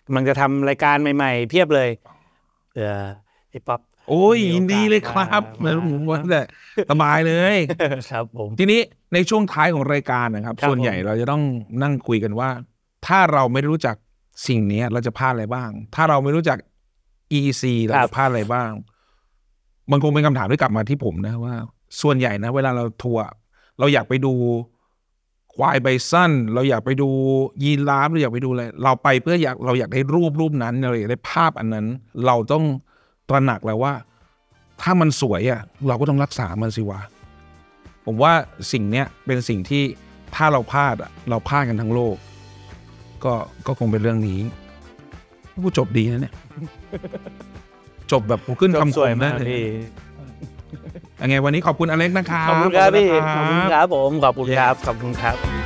กำลังจะทำรายการใหม่ ๆเพียบเลย เออไอ้ป๊อป โอ้ยยินดีเลยครับมามว่าแต่สบายเลยครับผมทีนี้ในช่วงท้ายของรายการนะครับ ส่วนใหญ่เราจะต้องนั่งคุยกันว่า ถ้าเราไม่รู้จักสิ่งนี้เราจะพลาดอะไรบ้าง ถ้าเราไม่รู้จัก EEC เราพลาดอะไรบ้าง มันคงเป็นคำถามที่กลับมาที่ผมนะว่าส่วนใหญ่นะ เวลาเราทัวร์เราอยากไปดูควายไบสั้นเราอยากไปดูยีราฟเราอยากไปดูอะไรเราไปเพื่ออยากเราอยากได้รูปรูปนั้นเราอยากได้ภาพอันนั้น เราต้องตระหนักแล้วว่า ถ้ามันสวยอ่ะเราก็ต้องรักษามันสิวะ ผมว่าสิ่งเนี้ยเป็นสิ่งที่ถ้าเราพลาดอ่ะเราพลาดกันทั้งโลกก็ก็คงเป็นเรื่องนี้ผู้จบดีนะเนี่ยจบแบบขึ้นคำสวยมากเลยยังไงวันนี้ขอบคุณอเล็กนะครับ ขอบคุณครับพี่ ขอบคุณครับผม ขอบคุณครับขอบคุณครับ